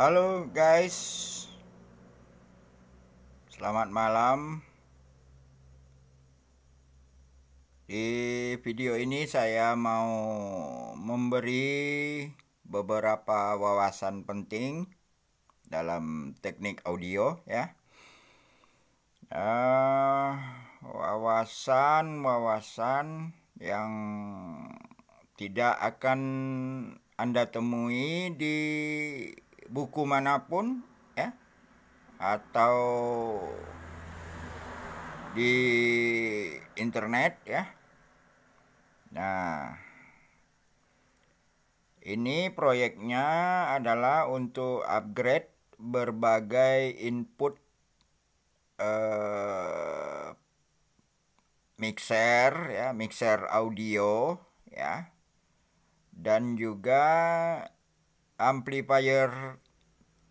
Halo guys Selamat malam Di video ini saya mau memberi beberapa wawasan penting Dalam teknik audio ya ah, Wawasan-wawasan uh, yang tidak akan Anda temui di buku manapun ya atau di internet ya. Nah, ini proyeknya adalah untuk upgrade berbagai input eh, mixer ya, mixer audio ya. Dan juga amplifier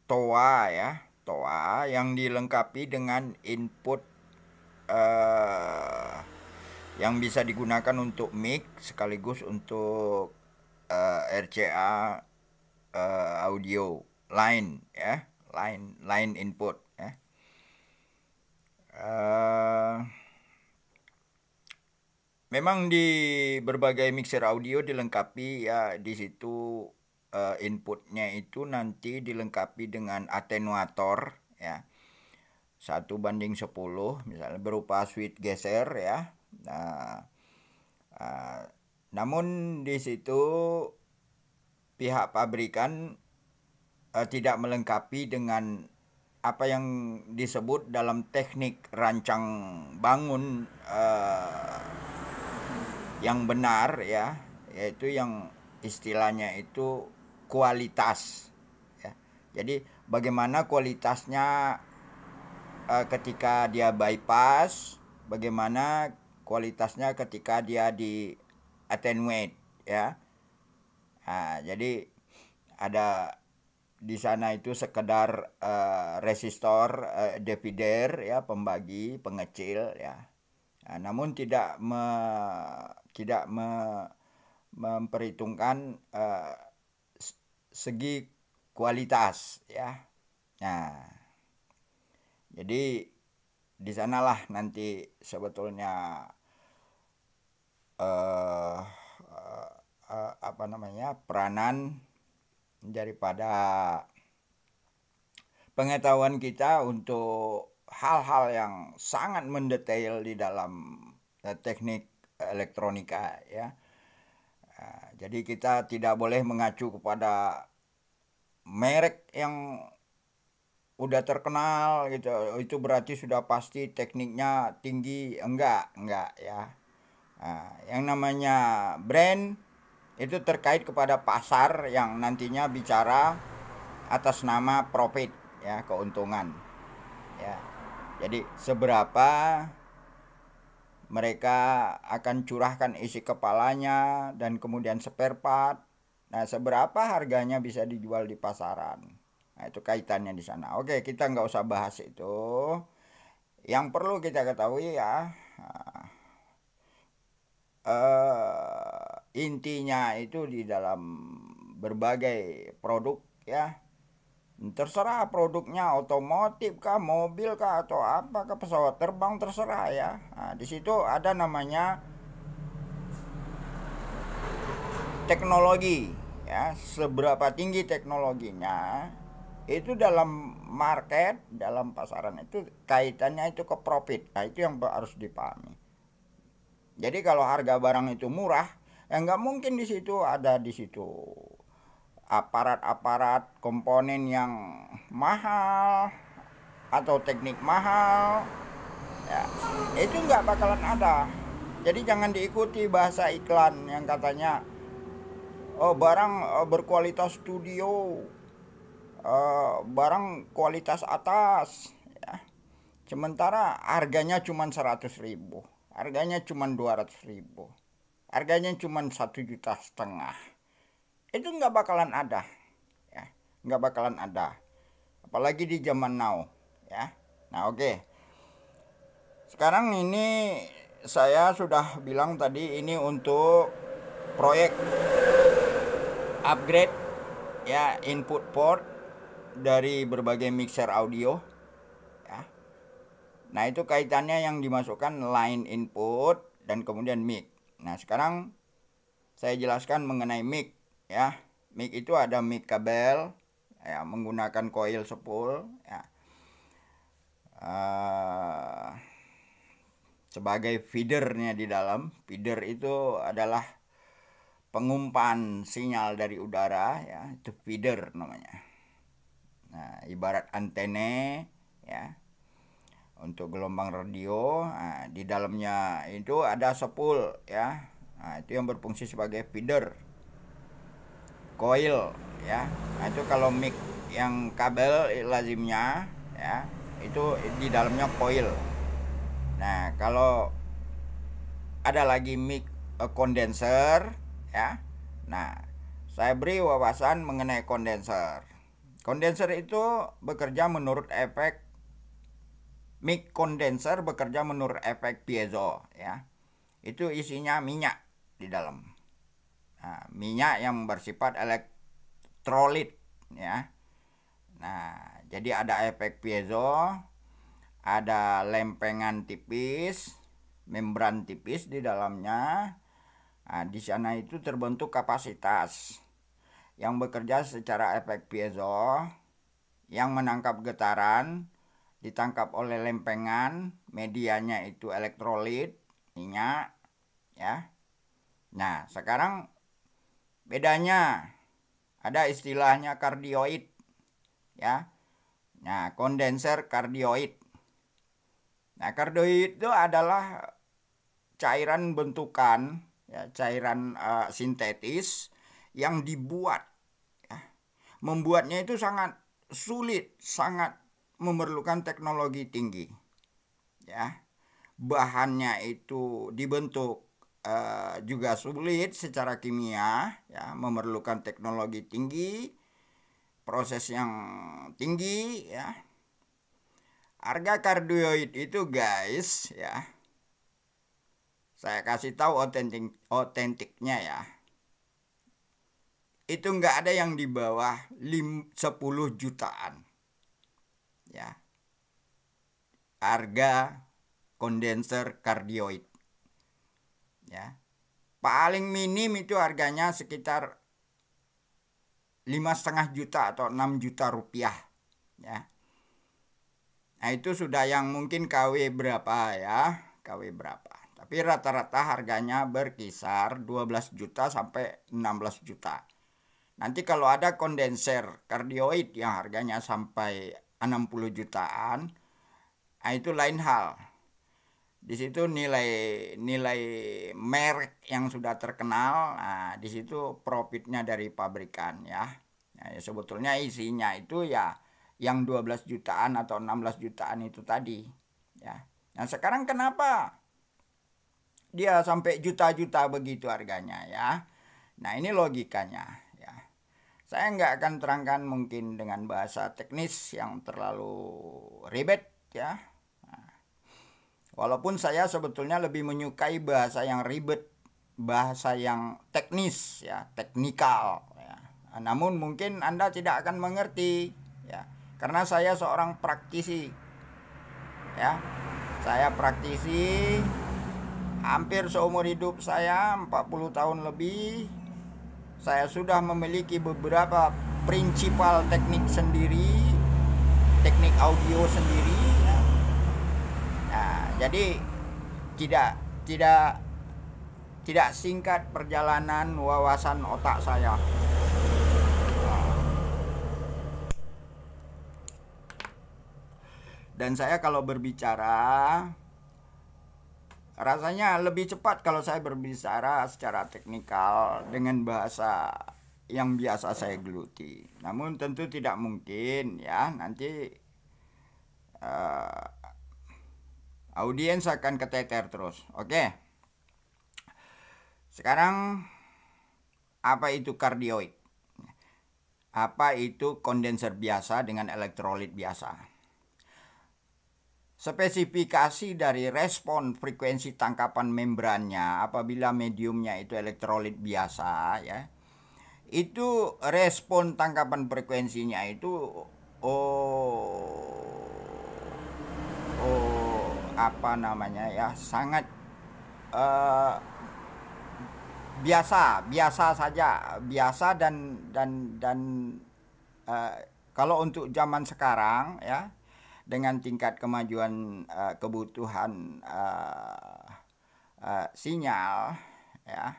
toa ya toa yang dilengkapi dengan input uh, yang bisa digunakan untuk mic sekaligus untuk uh, eh, RCA uh, eh, audio line ya line line input ya uh, memang di berbagai mixer audio dilengkapi ya di situ uh, inputnya itu nanti dilengkapi dengan atenuator ya. satu banding 10 misalnya berupa switch geser ya. Nah, uh, namun di situ pihak pabrikan uh, tidak melengkapi dengan apa yang disebut dalam teknik rancang bangun uh, yang benar ya yaitu yang istilahnya itu kualitas. Ya. Jadi bagaimana kualitasnya uh, ketika dia bypass, bagaimana kualitasnya ketika dia di attenuate, ya. Nah, jadi ada di sana itu sekedar uh, resistor uh, eh, divider ya pembagi pengecil ya nah, namun tidak me, tidak me, memperhitungkan segi kualitas ya. Nah, jadi di sanalah nanti sebetulnya eh, uh, uh, apa namanya peranan daripada pengetahuan kita untuk hal-hal yang sangat mendetail di dalam eh, teknik elektronika ya. Nah, jadi kita tidak boleh mengacu kepada merek yang udah terkenal gitu itu berarti sudah pasti tekniknya tinggi enggak enggak ya nah, yang namanya brand itu terkait kepada pasar yang nantinya bicara atas nama profit ya keuntungan ya jadi seberapa mereka akan curahkan isi kepalanya dan kemudian spare part Nah, seberapa harganya bisa dijual di pasaran? Nah, itu kaitannya di sana. Oke, kita nggak usah bahas itu. Yang perlu kita ketahui ya, uh, intinya itu di dalam berbagai produk ya. Terserah produknya otomotif kah, mobil kah, atau apa kah, pesawat terbang terserah ya. Nah, di situ ada namanya teknologi ya seberapa tinggi teknologinya itu dalam market dalam pasaran itu kaitannya itu ke profit nah itu yang harus dipahami jadi kalau harga barang itu murah ya nggak mungkin di situ ada di situ aparat-aparat komponen yang mahal atau teknik mahal ya itu nggak bakalan ada jadi jangan diikuti bahasa iklan yang katanya uh, barang uh, berkualitas studio uh, barang kualitas atas ya. sementara harganya cuma 100 ribu harganya cuma 200 ribu harganya cuma satu juta setengah itu nggak bakalan ada ya nggak bakalan ada apalagi di zaman now ya nah oke okay. sekarang ini saya sudah bilang tadi ini untuk proyek upgrade ya input port dari berbagai mixer audio ya. Nah, itu kaitannya yang dimasukkan line input dan kemudian mic. Nah, sekarang saya jelaskan mengenai mic ya. Mic itu ada mic kabel ya menggunakan coil spool ya. Uh, sebagai feedernya di dalam. Feeder itu adalah pengumpan sinyal dari udara ya itu feeder namanya nah ibarat antena ya untuk gelombang radio nah, di dalamnya itu ada sepul ya nah, itu yang berfungsi sebagai feeder coil ya nah, itu kalau mic yang kabel lazimnya ya itu di dalamnya coil nah kalau ada lagi mic kondenser eh, uh, ya. Nah, saya beri wawasan mengenai kondenser. Kondenser itu bekerja menurut efek mic kondenser bekerja menurut efek piezo ya. Itu isinya minyak di dalam. Nah, minyak yang bersifat elektrolit ya. Nah, jadi ada efek piezo, ada lempengan tipis, membran tipis di dalamnya Nah, di sana itu terbentuk kapasitas yang bekerja secara efek piezo yang menangkap getaran ditangkap oleh lempengan medianya itu elektrolit minyak ya nah sekarang bedanya ada istilahnya kardioid ya nah kondenser kardioid nah kardioid itu adalah cairan bentukan ya, cairan uh, sintetis yang dibuat. Ya. Membuatnya itu sangat sulit, sangat memerlukan teknologi tinggi. Ya. Bahannya itu dibentuk uh, juga sulit secara kimia, ya, memerlukan teknologi tinggi, proses yang tinggi, ya. Harga kardioid itu guys, ya saya kasih tahu otentik otentiknya ya. Itu nggak ada yang di bawah 10 jutaan. Ya. Harga kondenser kardioid. Ya. Paling minim itu harganya sekitar lima setengah juta atau 6 juta rupiah ya nah itu sudah yang mungkin KW berapa ya KW berapa tapi rata-rata harganya berkisar 12 juta sampai 16 juta. Nanti kalau ada kondenser kardioid yang harganya sampai 60 jutaan, nah itu lain hal. Di situ nilai nilai merek yang sudah terkenal, nah di situ profitnya dari pabrikan ya. Nah, ya sebetulnya isinya itu ya yang 12 jutaan atau 16 jutaan itu tadi ya. Nah, sekarang kenapa dia sampai juta-juta begitu harganya ya. Nah ini logikanya ya. Saya nggak akan terangkan mungkin dengan bahasa teknis yang terlalu ribet ya. Nah, walaupun saya sebetulnya lebih menyukai bahasa yang ribet, bahasa yang teknis ya, teknikal ya. namun mungkin Anda tidak akan mengerti ya. Karena saya seorang praktisi ya. Saya praktisi hampir seumur hidup saya 40 tahun lebih saya sudah memiliki beberapa prinsipal teknik sendiri teknik audio sendiri nah jadi tidak tidak tidak singkat perjalanan wawasan otak saya dan saya kalau berbicara Rasanya lebih cepat kalau saya berbicara secara teknikal dengan bahasa yang biasa saya geluti. Namun tentu tidak mungkin ya nanti uh, audiens akan keteter terus. Oke. Okay. Sekarang apa itu kardioid? Apa itu kondenser biasa dengan elektrolit biasa? Spesifikasi dari respon frekuensi tangkapan membrannya apabila mediumnya itu elektrolit biasa ya. Itu respon tangkapan frekuensinya itu oh oh apa namanya ya sangat uh, biasa, biasa saja, biasa dan dan dan uh, kalau untuk zaman sekarang ya dengan tingkat kemajuan uh, kebutuhan uh, uh, sinyal ya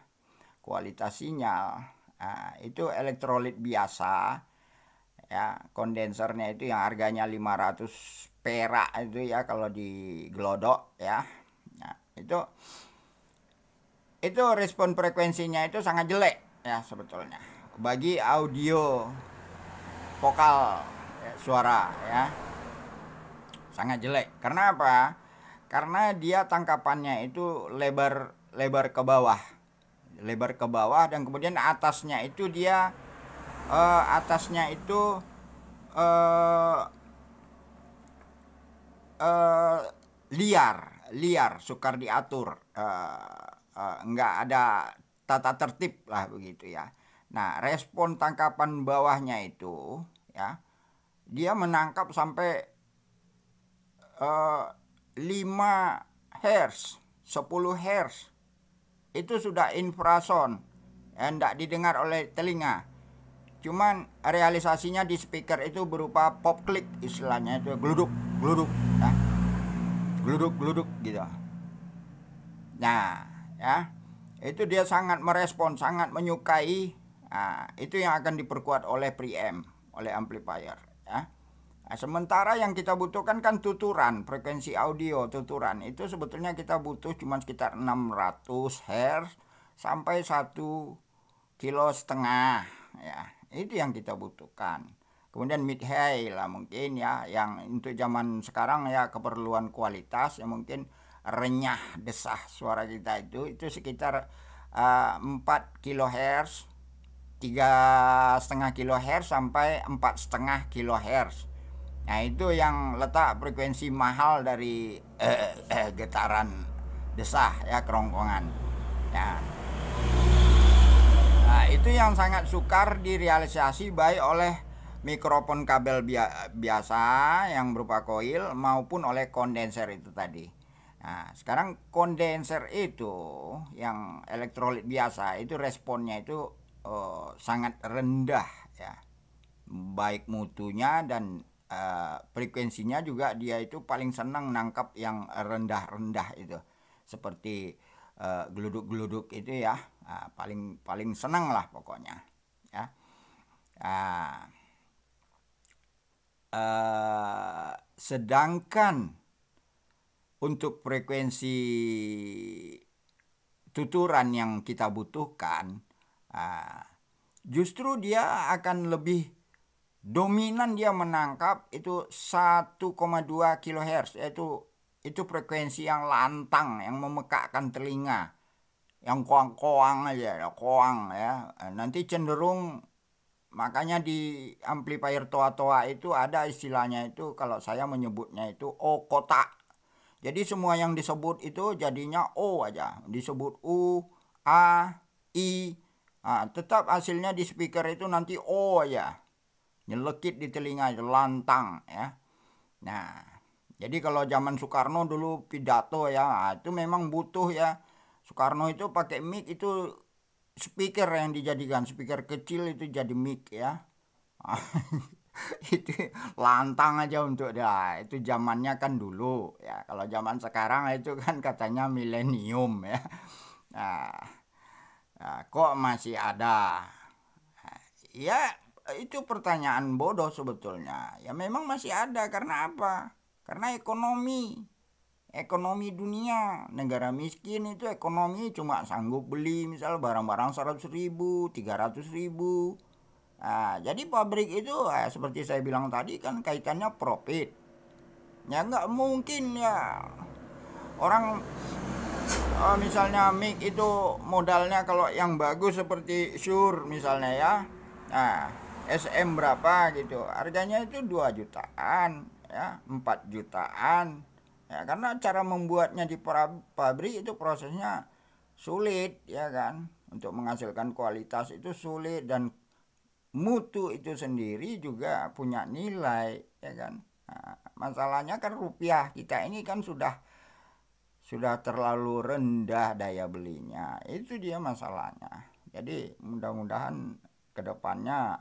kualitas sinyal uh, itu elektrolit biasa ya kondensernya itu yang harganya 500 perak itu ya kalau di glodok ya nah, itu itu respon frekuensinya itu sangat jelek ya sebetulnya bagi audio vokal ya, suara ya sangat jelek. Karena apa? Karena dia tangkapannya itu lebar lebar ke bawah. Lebar ke bawah dan kemudian atasnya itu dia uh, atasnya itu uh, uh, liar, liar, sukar diatur. Uh, uh, nggak ada tata tertib lah begitu ya. Nah, respon tangkapan bawahnya itu ya dia menangkap sampai 5 eh, hertz, 10 hertz itu sudah infrason yang tidak didengar oleh telinga. Cuman realisasinya di speaker itu berupa pop click istilahnya itu geluduk, geluduk, ya. geluduk, geluduk gitu. Nah, ya itu dia sangat merespon, sangat menyukai. Nah, itu yang akan diperkuat oleh preamp, oleh amplifier. Nah, sementara yang kita butuhkan kan tuturan, frekuensi audio tuturan. Itu sebetulnya kita butuh cuma sekitar 600 Hz sampai 1 kilo setengah ya. Itu yang kita butuhkan. Kemudian mid high lah mungkin ya yang untuk zaman sekarang ya keperluan kualitas ya mungkin renyah desah suara kita itu itu sekitar uh, 4 kHz tiga setengah kilohertz sampai empat setengah kilohertz Nah itu yang letak frekuensi mahal dari eh, eh, getaran desah ya kerongkongan. Ya. Nah itu yang sangat sukar direalisasi baik oleh mikrofon kabel biasa yang berupa koil maupun oleh kondenser itu tadi. Nah sekarang kondenser itu yang elektrolit biasa itu responnya itu eh, sangat rendah ya baik mutunya dan uh, frekuensinya juga dia itu paling senang nangkap yang rendah-rendah itu seperti eh, geluduk-geluduk uh, itu ya uh, paling paling senang lah pokoknya ya uh, uh, sedangkan untuk frekuensi tuturan yang kita butuhkan uh, justru dia akan lebih dominan dia menangkap itu 1,2 kHz yaitu itu frekuensi yang lantang yang memekakkan telinga yang koang-koang aja ya, koang ya nanti cenderung makanya di amplifier toa-toa itu ada istilahnya itu kalau saya menyebutnya itu o kotak jadi semua yang disebut itu jadinya o aja disebut u a i nah, tetap hasilnya di speaker itu nanti o aja nyelekit di telinga lantang ya nah jadi kalau zaman Soekarno dulu pidato ya ah, itu memang butuh ya Soekarno itu pakai mic itu speaker yang dijadikan speaker kecil itu jadi mic ya itu lantang aja untuk dia ah, itu zamannya kan dulu ya kalau zaman sekarang itu kan katanya milenium ya nah, nah kok masih ada ya itu pertanyaan bodoh sebetulnya. Ya memang masih ada karena apa? Karena ekonomi. Ekonomi dunia, negara miskin itu ekonomi cuma sanggup beli misal barang-barang 100.000, ribu, ratus ribu. Nah, jadi pabrik itu eh, seperti saya bilang tadi kan kaitannya profit. Ya nggak mungkin ya orang Oh, misalnya mic itu modalnya kalau yang bagus seperti Shure misalnya ya. Nah, SM berapa gitu harganya itu 2 jutaan ya 4 jutaan ya karena cara membuatnya di pabrik itu prosesnya sulit ya kan untuk menghasilkan kualitas itu sulit dan mutu itu sendiri juga punya nilai ya kan nah, masalahnya kan rupiah kita ini kan sudah sudah terlalu rendah daya belinya itu dia masalahnya jadi mudah-mudahan kedepannya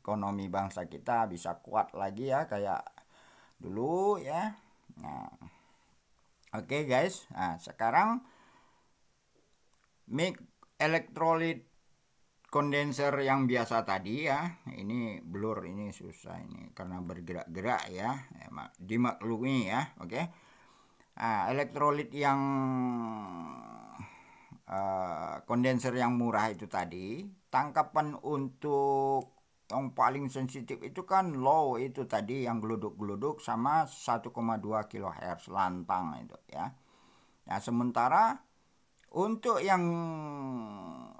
ekonomi bangsa kita bisa kuat lagi ya kayak dulu ya nah oke okay guys nah sekarang mic elektrolit kondenser yang biasa tadi ya ini blur ini susah ini karena bergerak-gerak ya Emak, ya, dimaklumi ya oke okay? nah, elektrolit yang uh, kondenser yang murah itu tadi tangkapan untuk yang paling sensitif itu kan low itu tadi yang geluduk-geluduk sama 1,2 kHz lantang itu ya. Nah, sementara untuk yang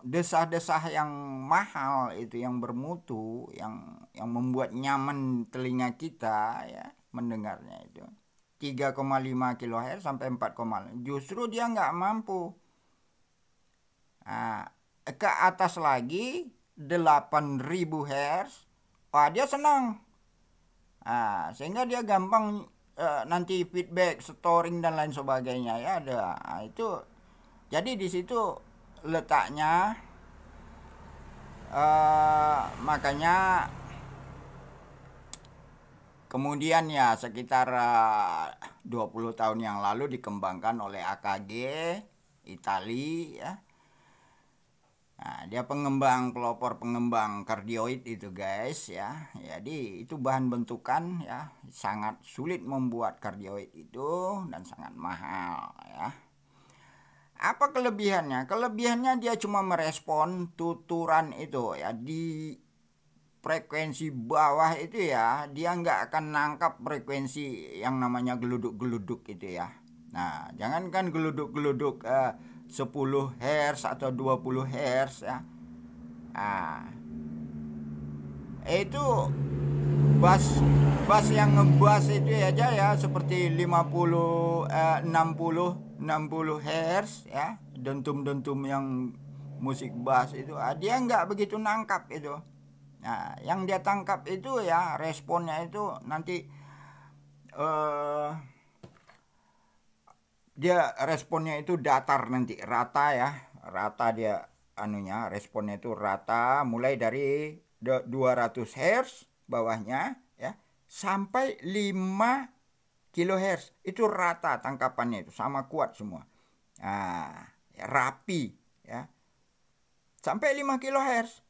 desah-desah yang mahal itu yang bermutu yang yang membuat nyaman telinga kita ya mendengarnya itu 3,5 kHz sampai 4,5 justru dia nggak mampu nah, ke atas lagi 8000 Hz, wah dia senang. Nah, sehingga dia gampang uh, nanti feedback, storing dan lain sebagainya ya ada. Nah, itu jadi di situ letaknya uh, makanya kemudian ya sekitar eh, uh, 20 tahun yang lalu dikembangkan oleh AKG Italia, ya Nah, dia pengembang pelopor pengembang kardioid itu guys ya. Jadi itu bahan bentukan ya sangat sulit membuat kardioid itu dan sangat mahal ya. Apa kelebihannya? Kelebihannya dia cuma merespon tuturan itu ya di frekuensi bawah itu ya dia nggak akan nangkap frekuensi yang namanya geluduk-geluduk itu ya. Nah, jangankan geluduk-geluduk eh, 10 Hz atau 20 Hz ya. Nah, itu bass bass yang ngebass itu aja ya, ya seperti 50 eh, 60 60 Hz ya dentum-dentum yang musik bass itu ah, dia nggak begitu nangkap itu nah yang dia tangkap itu ya responnya itu nanti eh uh, dia responnya itu datar nanti rata ya rata dia anunya responnya itu rata mulai dari 200 Hz bawahnya ya sampai 5 kilohertz itu rata tangkapannya itu sama kuat semua nah, ya, rapi ya sampai 5 kilohertz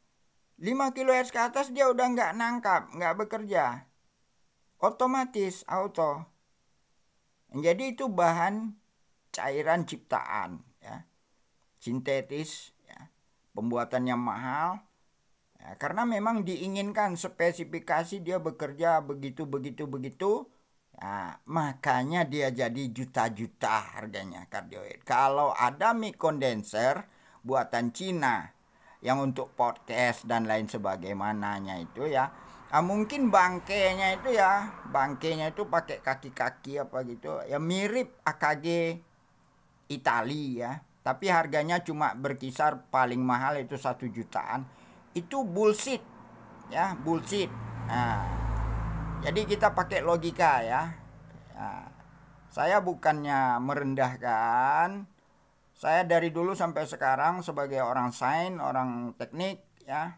5 kilohertz ke atas dia udah nggak nangkap nggak bekerja otomatis auto jadi itu bahan cairan ciptaan ya sintetis ya. pembuatannya mahal ya, karena memang diinginkan spesifikasi dia bekerja begitu begitu begitu ya, makanya dia jadi juta-juta harganya kardioid kalau ada mic condenser buatan Cina yang untuk podcast dan lain sebagaimananya itu ya Nah, mungkin bangkainya itu ya bangkainya itu pakai kaki-kaki apa gitu ya mirip AKG Itali ya tapi harganya cuma berkisar paling mahal itu satu jutaan itu bullshit ya bullshit nah, jadi kita pakai logika ya nah, saya bukannya merendahkan saya dari dulu sampai sekarang sebagai orang sains orang teknik ya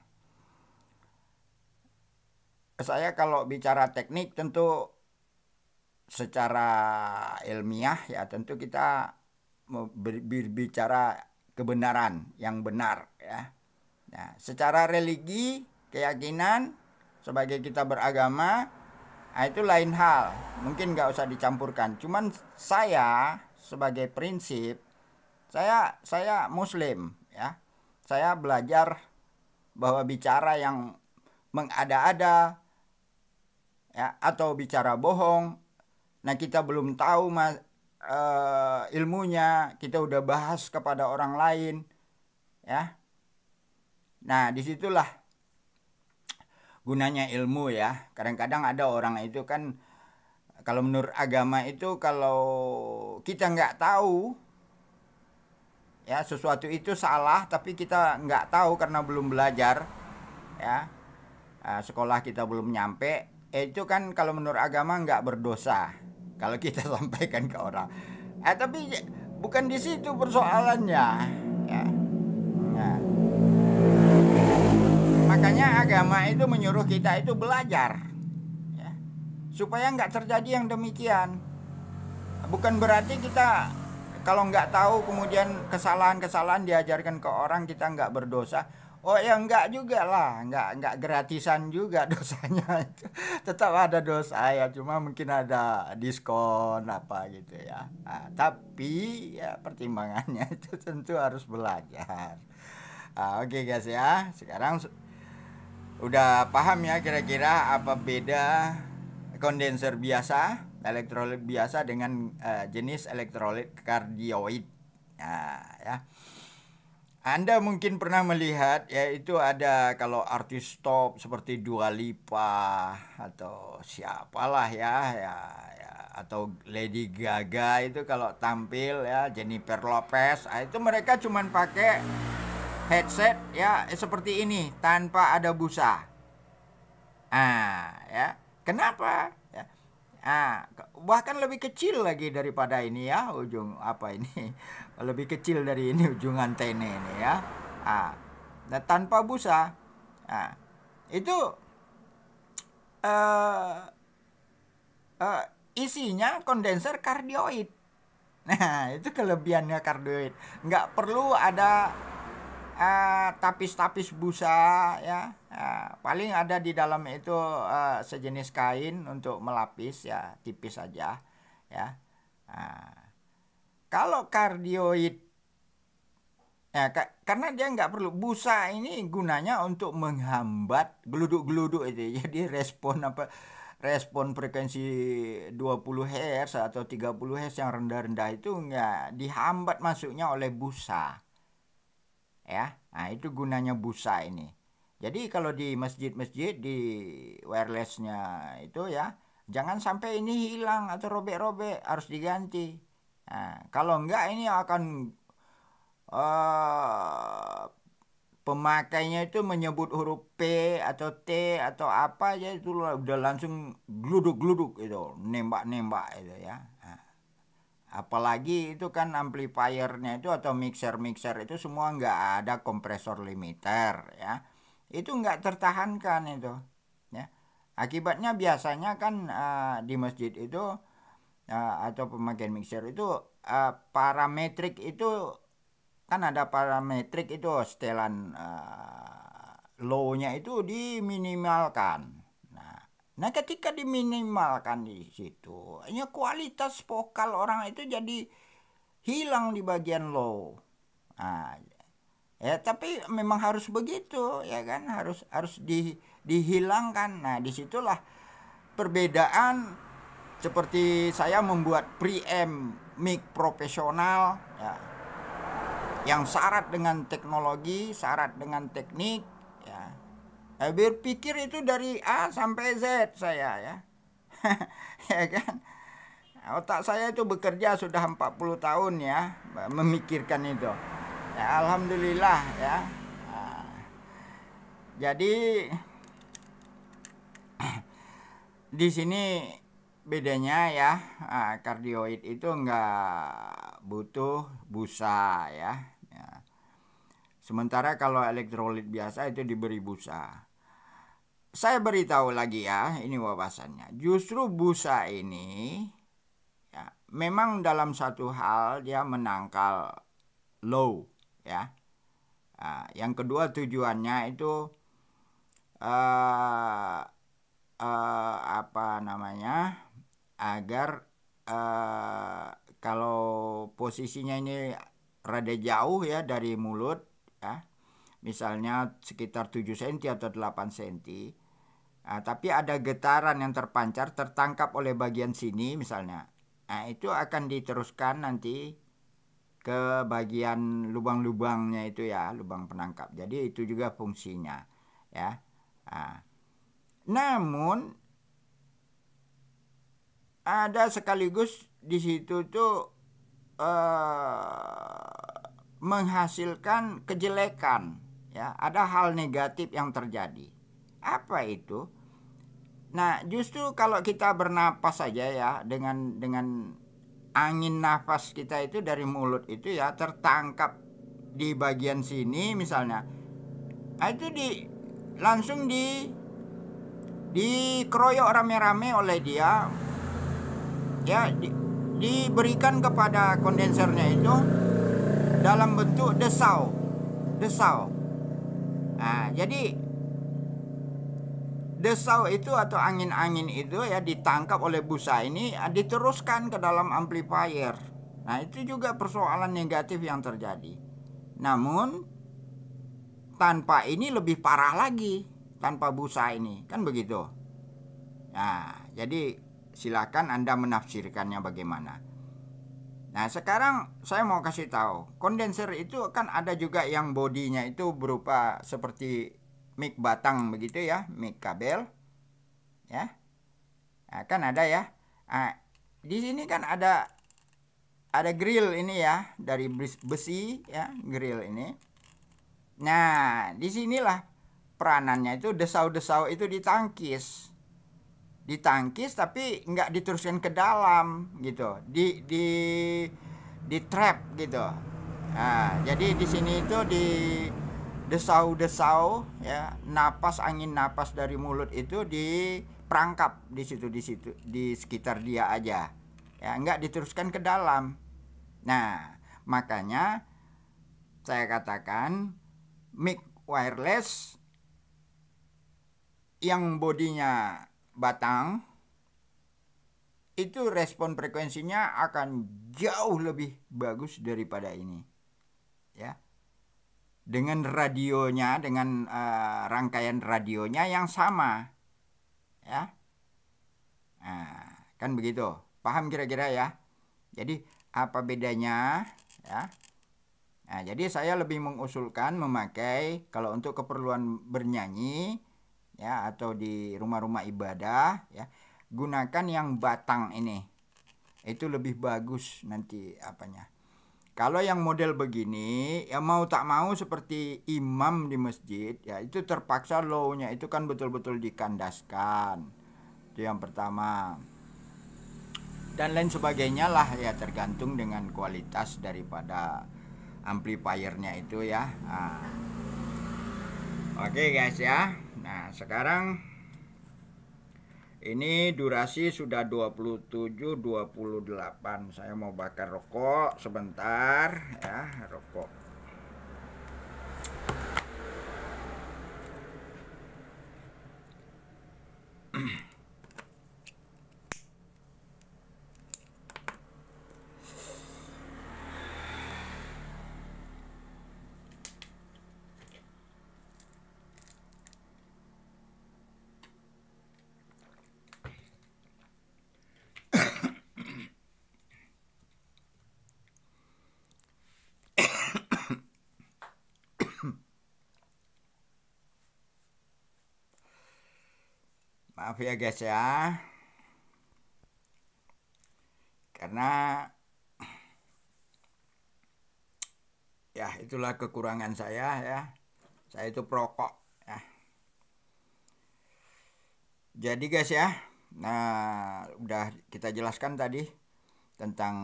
saya kalau bicara teknik tentu secara ilmiah ya tentu kita berbicara kebenaran yang benar ya. Nah, secara religi, keyakinan sebagai kita beragama ah, itu lain hal. Mungkin nggak usah dicampurkan. Cuman saya sebagai prinsip saya saya muslim ya. Saya belajar bahwa bicara yang mengada-ada ya atau bicara bohong nah kita belum tahu uh, ilmunya, kita udah bahas kepada orang lain, ya. Nah, disitulah gunanya ilmu ya. Kadang-kadang ada orang itu kan kalau menurut agama itu kalau kita nggak tahu ya sesuatu itu salah tapi kita nggak tahu karena belum belajar ya eh, sekolah kita belum nyampe itu kan kalau menurut agama nggak berdosa kalau kita sampaikan ke orang. Eh, tapi bukan di situ persoalannya. Ya. Ya. Makanya agama itu menyuruh kita itu belajar, ya. supaya nggak terjadi yang demikian. Bukan berarti kita kalau nggak tahu kemudian kesalahan-kesalahan diajarkan ke orang kita nggak berdosa. Oh ya enggak juga lah, enggak enggak gratisan juga dosanya. Tetap ada dosa ya, cuma mungkin ada diskon apa gitu ya. Nah, tapi ya pertimbangannya itu tentu harus belajar. Nah, Oke okay guys ya, sekarang udah paham ya kira-kira apa beda kondenser biasa, elektrolit biasa dengan uh, jenis elektrolit kardioid. Nah, ya. Anda mungkin pernah melihat yaitu ada kalau artis top seperti Dua Lipa atau siapalah ya ya, ya atau Lady Gaga itu kalau tampil ya Jennifer Lopez ah, itu mereka cuman pakai headset ya eh, seperti ini tanpa ada busa. Ah ya kenapa? Ya. Ah bahkan lebih kecil lagi daripada ini ya ujung apa ini lebih kecil dari ini ujung antena ini ya. Nah, nah tanpa busa, nah, itu uh, uh, isinya kondenser kardioid. Nah itu kelebihannya kardioid. Nggak perlu ada eh, tapis-tapis uh, busa ya uh, paling ada di dalam itu uh, sejenis kain untuk melapis ya tipis saja ya uh, kalau kardioid, ya, karena dia nggak perlu busa ini gunanya untuk menghambat geluduk-geluduk itu. Jadi respon apa respon frekuensi 20 Hz atau 30 Hz yang rendah-rendah itu nggak dihambat masuknya oleh busa. Ya, nah itu gunanya busa ini. Jadi kalau di masjid-masjid di wirelessnya itu ya jangan sampai ini hilang atau robek-robek harus diganti. Nah, kalau enggak ini akan uh, pemakainya itu menyebut huruf P atau T atau apa aja itu udah langsung gluduk-gluduk itu, nembak-nembak itu ya. Nah, apalagi itu kan amplifiernya itu atau mixer-mixer itu semua enggak ada kompresor limiter ya. Itu enggak tertahankan itu ya. Akibatnya biasanya kan uh, di masjid itu uh, atau pemakaian mixer itu uh, eh, parametrik itu kan ada parametrik itu setelan uh, low-nya itu diminimalkan. Nah, nah ketika diminimalkan di situ, hanya kualitas vokal orang itu jadi hilang di bagian low. Nah, ya tapi memang harus begitu ya kan harus harus di dihilangkan. Nah, disitulah perbedaan seperti saya membuat preamp mic profesional ya, yang syarat dengan teknologi, syarat dengan teknik ya. Saya eh, berpikir itu dari A sampai Z saya ya. ya kan? Otak saya itu bekerja sudah 40 tahun ya memikirkan itu. Ya, alhamdulillah ya. jadi di sini bedanya ya eh, kardioid itu nggak butuh busa ya. ya. Sementara kalau elektrolit biasa itu diberi busa. Saya beritahu lagi ya, ini wawasannya. Justru busa ini ya, memang dalam satu hal dia menangkal low ya. Nah, yang kedua tujuannya itu uh, uh, apa namanya agar uh, kalau posisinya ini rada jauh ya dari mulut ya misalnya sekitar 7 cm atau 8 cm Nah, tapi ada getaran yang terpancar tertangkap oleh bagian sini misalnya. Nah, itu akan diteruskan nanti ke bagian lubang-lubangnya itu ya, lubang penangkap. Jadi itu juga fungsinya ya. Nah, nah namun ada sekaligus di situ tuh eh, menghasilkan kejelekan ya ada hal negatif yang terjadi apa itu nah justru kalau kita bernapas saja ya dengan dengan angin nafas kita itu dari mulut itu ya tertangkap di bagian sini misalnya nah, itu di langsung di dikeroyok rame-rame oleh dia ya di, diberikan kepada kondensernya itu dalam bentuk desau desau nah jadi desau itu atau angin-angin itu ya ditangkap oleh busa ini ah, diteruskan ke dalam amplifier nah itu juga persoalan negatif yang terjadi namun tanpa ini lebih parah lagi tanpa busa ini kan begitu nah jadi Silakan Anda menafsirkannya bagaimana. Nah, sekarang saya mau kasih tahu, kondenser itu kan ada juga yang bodinya itu berupa seperti mic batang begitu ya, mic kabel. Ya. Nah, kan ada ya. Nah, di sini kan ada ada grill ini ya dari besi ya, grill ini. Nah, disinilah peranannya itu desau-desau itu ditangkis ditangkis tapi nggak diteruskan ke dalam gitu di di di trap gitu nah, jadi di sini itu di desau-desau ya napas angin napas dari mulut itu diperangkap di situ di situ di sekitar dia aja ya nggak diteruskan ke dalam nah makanya saya katakan mic wireless yang bodinya batang itu respon frekuensinya akan jauh lebih bagus daripada ini ya dengan radionya dengan uh, rangkaian radionya yang sama ya nah, kan begitu paham kira-kira ya jadi apa bedanya ya nah jadi saya lebih mengusulkan memakai kalau untuk keperluan bernyanyi ya atau di rumah-rumah ibadah ya gunakan yang batang ini itu lebih bagus nanti apanya kalau yang model begini ya mau tak mau seperti imam di masjid ya itu terpaksa nya itu kan betul-betul dikandaskan itu yang pertama dan lain sebagainya lah ya tergantung dengan kualitas daripada amplifiernya itu ya nah. oke okay guys ya Nah, sekarang ini durasi sudah 27 28. Saya mau bakar rokok sebentar ya, rokok. maaf ya guys ya karena ya itulah kekurangan saya ya saya itu perokok ya jadi guys ya nah udah kita jelaskan tadi tentang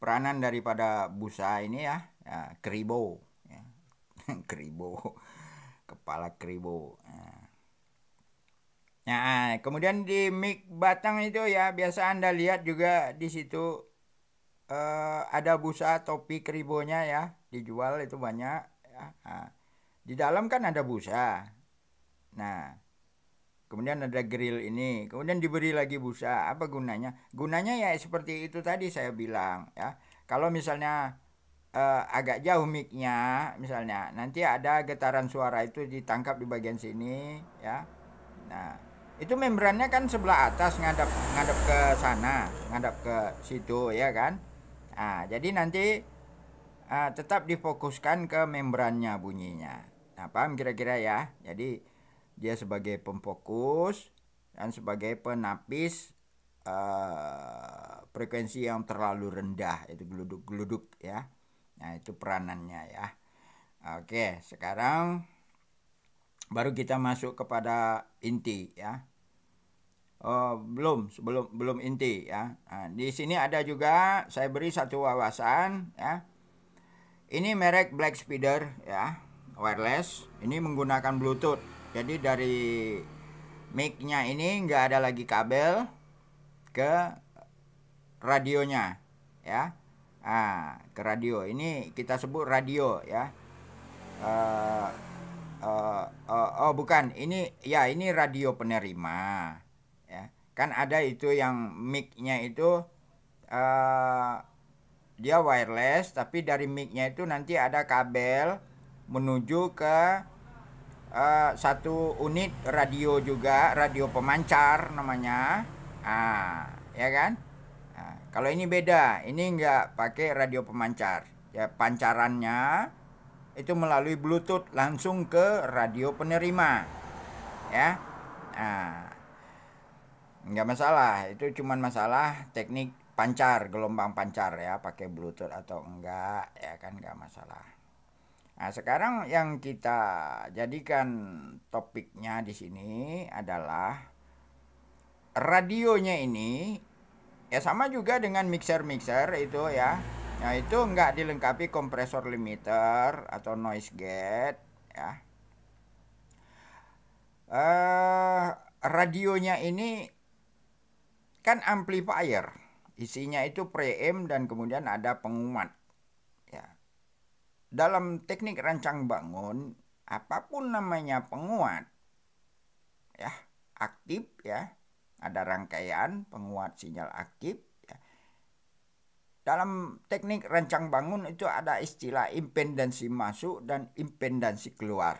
peranan daripada busa ini ya, ya kribo, ya. keribo kepala kribo. ya. Nah, kemudian di mic batang itu ya biasa Anda lihat juga di situ eh, ada busa topi keribonya ya, dijual itu banyak ya. Nah, di dalam kan ada busa. Nah, kemudian ada grill ini, kemudian diberi lagi busa. Apa gunanya? Gunanya ya seperti itu tadi saya bilang ya. Kalau misalnya eh, agak jauh micnya misalnya nanti ada getaran suara itu ditangkap di bagian sini ya. Nah, itu membrannya kan sebelah atas ngadap ngadap ke sana ngadap ke situ ya kan nah, jadi nanti uh, tetap difokuskan ke membrannya bunyinya nah paham kira-kira ya jadi dia sebagai pemfokus dan sebagai penapis uh, frekuensi yang terlalu rendah itu geluduk-geluduk ya nah itu peranannya ya oke sekarang baru kita masuk kepada inti ya. Oh, belum sebelum belum inti ya. Nah, di sini ada juga saya beri satu wawasan ya. Ini merek Black Spider ya, wireless. Ini menggunakan Bluetooth. Jadi dari micnya ini nggak ada lagi kabel ke radionya ya. Nah, ke radio. Ini kita sebut radio ya. Uh, uh, oh bukan ini ya ini radio penerima ya kan ada itu yang micnya itu uh, dia wireless tapi dari micnya itu nanti ada kabel menuju ke uh, satu unit radio juga radio pemancar namanya ah ya kan ah, kalau ini beda ini nggak pakai radio pemancar ya pancarannya itu melalui Bluetooth langsung ke radio penerima. Ya. Nah, nggak masalah, itu cuman masalah teknik pancar, gelombang pancar ya, pakai Bluetooth atau enggak ya kan nggak masalah. Nah, sekarang yang kita jadikan topiknya di sini adalah radionya ini ya sama juga dengan mixer-mixer itu ya Nah itu nggak dilengkapi kompresor limiter atau noise gate ya. Uh, radionya ini kan amplifier, isinya itu preamp dan kemudian ada pengumat. Ya. Dalam teknik rancang bangun, apapun namanya penguat, ya aktif ya, ada rangkaian penguat sinyal aktif dalam teknik rancang bangun itu ada istilah impedansi masuk dan impedansi keluar.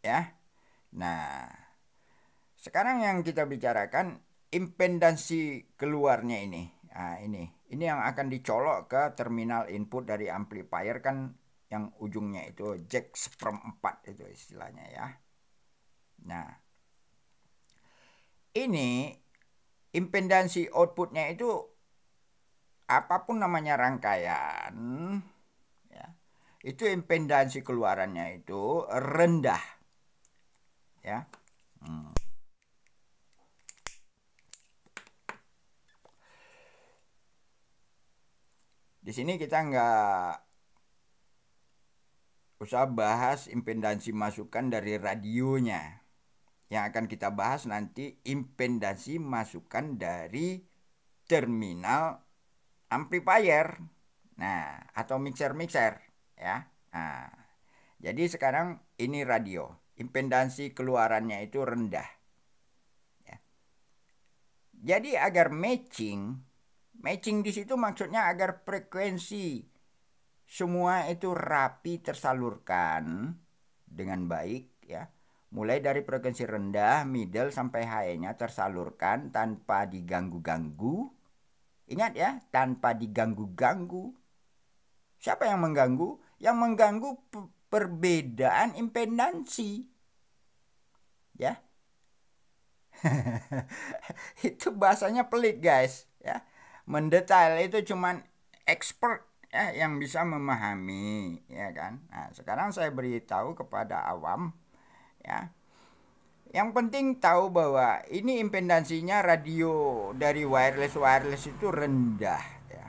Ya. Nah, sekarang yang kita bicarakan impedansi keluarnya ini. Nah, ini. Ini yang akan dicolok ke terminal input dari amplifier kan yang ujungnya itu jack seperempat itu istilahnya ya. Nah, ini impedansi outputnya itu apapun namanya rangkaian ya, itu impedansi keluarannya itu rendah ya hmm. di sini kita nggak usah bahas impedansi masukan dari radionya yang akan kita bahas nanti impedansi masukan dari terminal amplifier nah atau mixer mixer ya nah, jadi sekarang ini radio impedansi keluarannya itu rendah ya. jadi agar matching matching di situ maksudnya agar frekuensi semua itu rapi tersalurkan dengan baik ya mulai dari frekuensi rendah, middle sampai high-nya tersalurkan tanpa diganggu-ganggu. Ingat ya, tanpa diganggu-ganggu. Siapa yang mengganggu? Yang mengganggu perbedaan impedansi. Ya. itu bahasanya pelit, guys, ya. Mendetail itu cuman expert ya yang bisa memahami, ya kan? Nah, sekarang saya beritahu kepada awam ya. Yang penting tahu bahwa ini impedansinya radio dari wireless wireless itu rendah ya.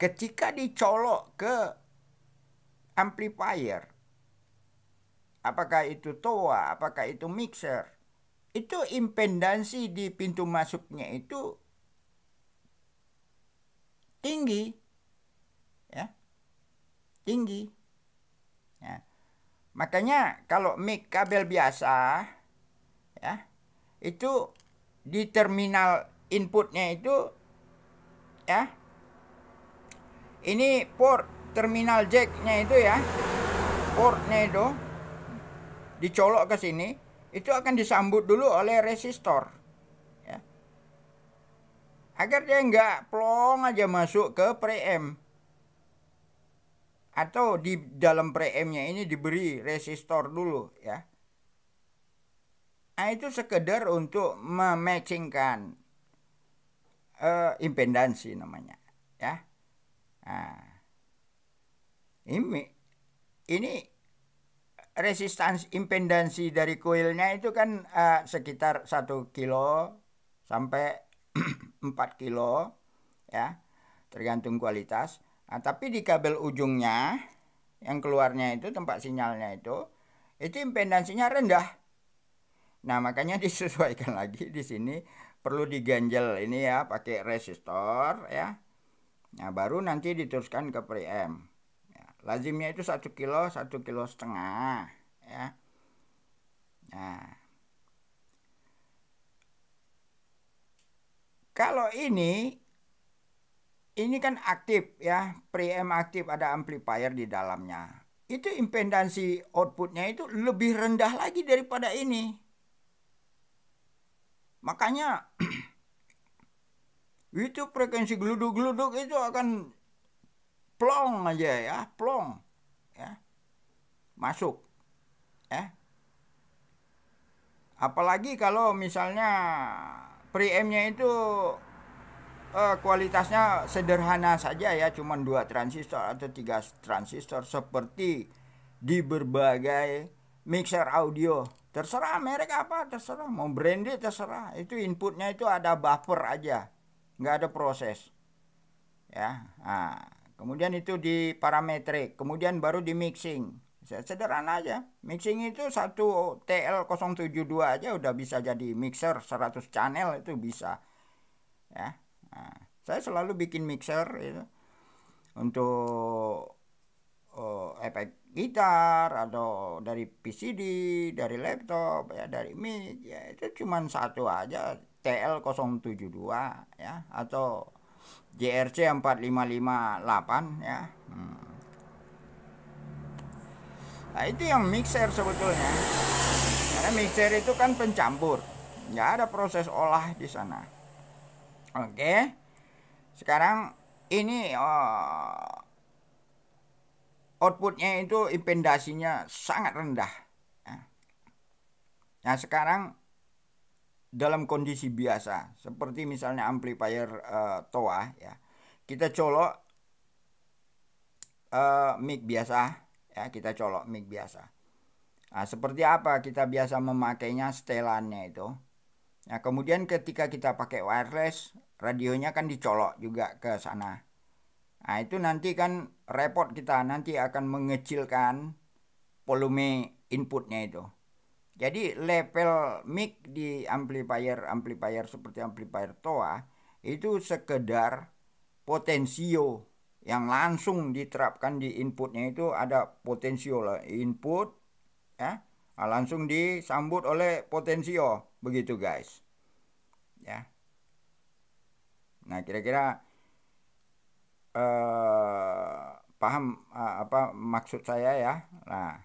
Ketika dicolok ke amplifier apakah itu toa, apakah itu mixer. Itu impedansi di pintu masuknya itu tinggi. Ya. Tinggi. Makanya kalau mic kabel biasa ya itu di terminal inputnya itu ya ini port terminal jacknya itu ya portnya itu dicolok ke sini itu akan disambut dulu oleh resistor ya. agar dia nggak plong aja masuk ke preamp atau di dalam preamp-nya ini diberi resistor dulu ya. Nah, itu sekedar untuk mematchingkan uh, eh, impedansi namanya ya. Nah, ini ini resistansi impedansi dari kuilnya itu kan uh, sekitar 1 kilo sampai 4 kilo ya tergantung kualitas. Nah, tapi di kabel ujungnya yang keluarnya itu tempat sinyalnya itu itu impedansinya rendah. Nah, makanya disesuaikan lagi di sini perlu diganjel ini ya pakai resistor ya. Nah, baru nanti diteruskan ke preamp. Ya, lazimnya itu 1 kilo, 1 kilo setengah ya. Nah, kalau ini ini kan aktif ya, preamp aktif ada amplifier di dalamnya. Itu impedansi outputnya itu lebih rendah lagi daripada ini. Makanya itu frekuensi geluduk-geluduk itu akan plong aja ya, plong ya. Masuk. Ya. Apalagi kalau misalnya preamp-nya itu uh, kualitasnya sederhana saja ya, cuman dua transistor atau tiga transistor seperti di berbagai mixer audio. Terserah merek apa, terserah mau branded terserah. Itu inputnya itu ada buffer aja, nggak ada proses. Ya, nah, kemudian itu di parametrik, kemudian baru di mixing. Sederhana aja, mixing itu satu TL072 aja udah bisa jadi mixer 100 channel itu bisa. Ya, Nah, saya selalu bikin mixer itu ya, untuk uh, efek gitar atau dari PCD, dari laptop ya, dari mic ya itu cuma satu aja TL072 ya atau JRC 4558 ya. Hmm. Nah, itu yang mixer sebetulnya. Karena mixer itu kan pencampur. Nggak ada proses olah di sana. Oke. Sekarang ini uh, outputnya itu impedasinya sangat rendah. Ya. Nah sekarang dalam kondisi biasa seperti misalnya amplifier uh, toa ya kita colok uh, mic biasa ya kita colok mic biasa. Nah, seperti apa kita biasa memakainya setelannya itu. Nah, kemudian ketika kita pakai wireless radionya kan dicolok juga ke sana. Nah, itu nanti kan repot kita nanti akan mengecilkan volume inputnya itu. Jadi level mic di amplifier amplifier seperti amplifier Toa itu sekedar potensio yang langsung diterapkan di inputnya itu ada potensio lah input ya langsung disambut oleh potensio begitu guys ya Nah, kira-kira eh, paham eh, apa maksud saya ya. Nah,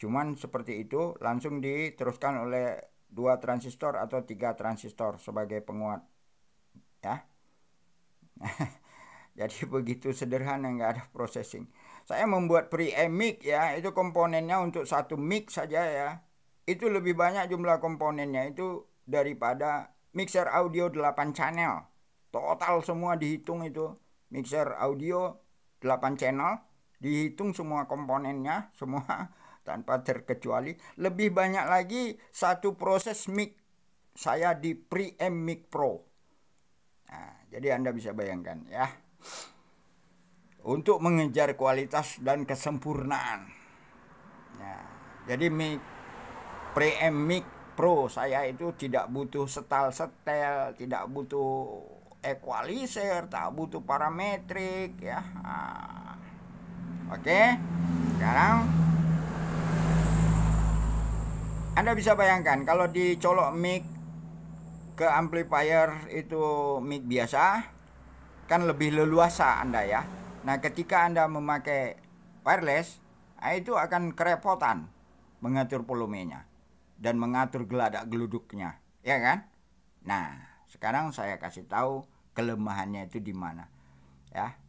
cuman seperti itu langsung diteruskan oleh dua transistor atau tiga transistor sebagai penguat ya. Jadi begitu sederhana nggak ada processing. Saya membuat pre mic ya, itu komponennya untuk satu mic saja ya. Itu lebih banyak jumlah komponennya itu daripada mixer audio 8 channel total semua dihitung itu mixer audio 8 channel dihitung semua komponennya semua tanpa terkecuali lebih banyak lagi satu proses mic saya di pre mic pro nah, jadi anda bisa bayangkan ya untuk mengejar kualitas dan kesempurnaan nah, jadi mic pre mic pro saya itu tidak butuh setel-setel tidak butuh equalizer tak butuh parametrik ya nah. oke sekarang anda bisa bayangkan kalau dicolok mic ke amplifier itu mic biasa kan lebih leluasa anda ya nah ketika anda memakai wireless nah, itu akan kerepotan mengatur volumenya dan mengatur geladak geluduknya ya kan nah sekarang saya kasih tahu kelemahannya itu di mana. Ya.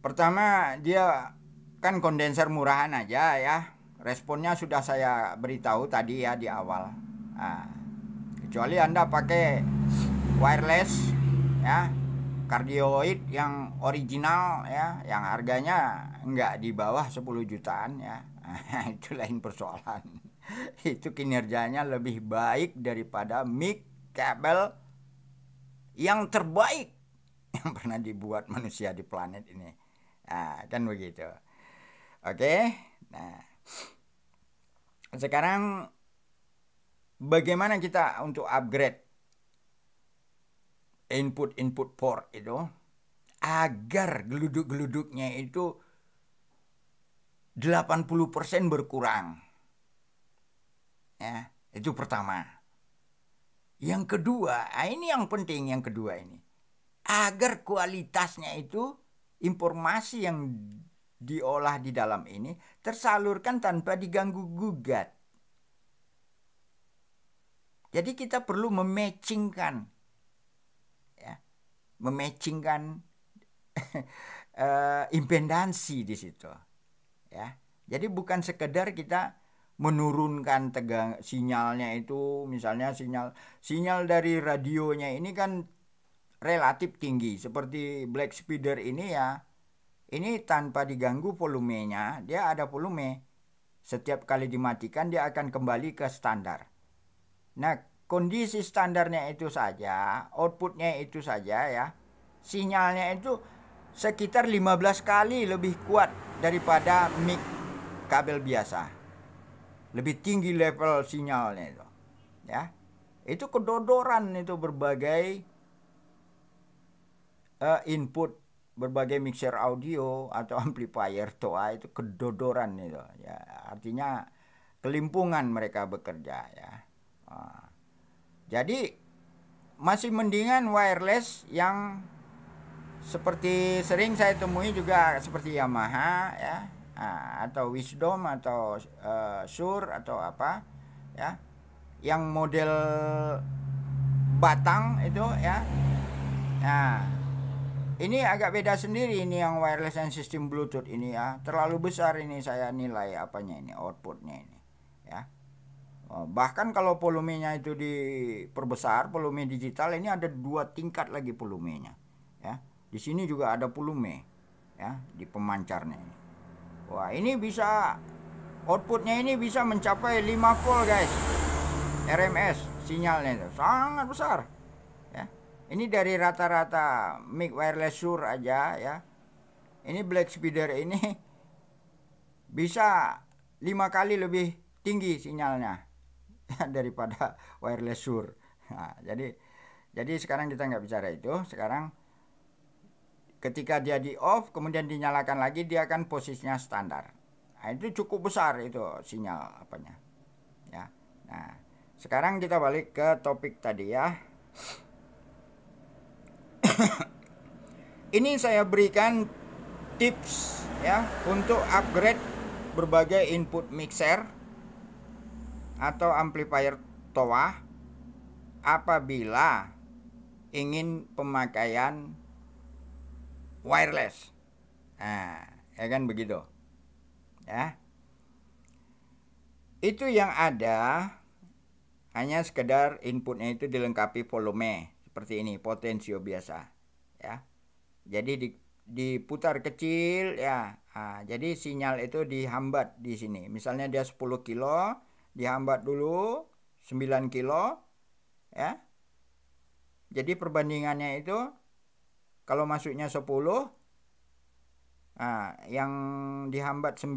Pertama, dia kan kondenser murahan aja ya. Responnya sudah saya beritahu tadi ya di awal. Nah, kecuali Anda pakai wireless ya, kardioid yang original ya, yang harganya nggak di bawah 10 jutaan ya. itu lain persoalan. itu kinerjanya lebih baik daripada mic kabel yang terbaik yang pernah dibuat manusia di planet ini. Nah, kan begitu. Oke. Nah. Sekarang bagaimana kita untuk upgrade input-input port itu agar geluduk-geluduknya itu 80% berkurang. Ya, itu pertama. Yang kedua, ah, ini yang penting yang kedua ini. Agar kualitasnya itu informasi yang diolah di dalam ini tersalurkan tanpa diganggu gugat. Jadi kita perlu mematchingkan ya, mematchingkan uh, eh, impendansi di situ. Ya. Jadi bukan sekedar kita menurunkan tegang sinyalnya itu misalnya sinyal sinyal dari radionya ini kan relatif tinggi seperti black spider ini ya ini tanpa diganggu volumenya dia ada volume setiap kali dimatikan dia akan kembali ke standar nah kondisi standarnya itu saja outputnya itu saja ya sinyalnya itu sekitar 15 kali lebih kuat daripada mic kabel biasa lebih tinggi level sinyalnya itu ya itu kedodoran itu berbagai uh, input berbagai mixer audio atau amplifier toa itu kedodoran itu ya artinya kelimpungan mereka bekerja ya uh, jadi masih mendingan wireless yang seperti sering saya temui juga seperti Yamaha ya Ah, atau wisdom atau uh, sur atau apa ya yang model batang itu ya nah ini agak beda sendiri ini yang wireless and system bluetooth ini ya terlalu besar ini saya nilai apanya ini outputnya ini ya oh, bahkan kalau volumenya itu diperbesar volume digital ini ada dua tingkat lagi volumenya ya di sini juga ada volume ya di pemancarnya ini Wah ini bisa outputnya ini bisa mencapai 5 volt guys RMS sinyalnya itu sangat besar ya ini dari rata-rata mic wireless sur aja ya ini black speeder ini bisa lima kali lebih tinggi sinyalnya daripada wireless sur nah, jadi jadi sekarang kita nggak bicara itu sekarang ketika dia di off kemudian dinyalakan lagi dia akan posisinya standar nah, itu cukup besar itu sinyal apanya ya nah sekarang kita balik ke topik tadi ya ini saya berikan tips ya untuk upgrade berbagai input mixer atau amplifier toa apabila ingin pemakaian wireless. Nah, ya kan begitu. Ya. Itu yang ada hanya sekedar inputnya itu dilengkapi volume seperti ini, potensio biasa, ya. Jadi diputar kecil ya. Nah, jadi sinyal itu dihambat di sini. Misalnya dia 10 kilo, dihambat dulu 9 kilo ya. Jadi perbandingannya itu kalau masuknya 10, nah, yang dihambat 9,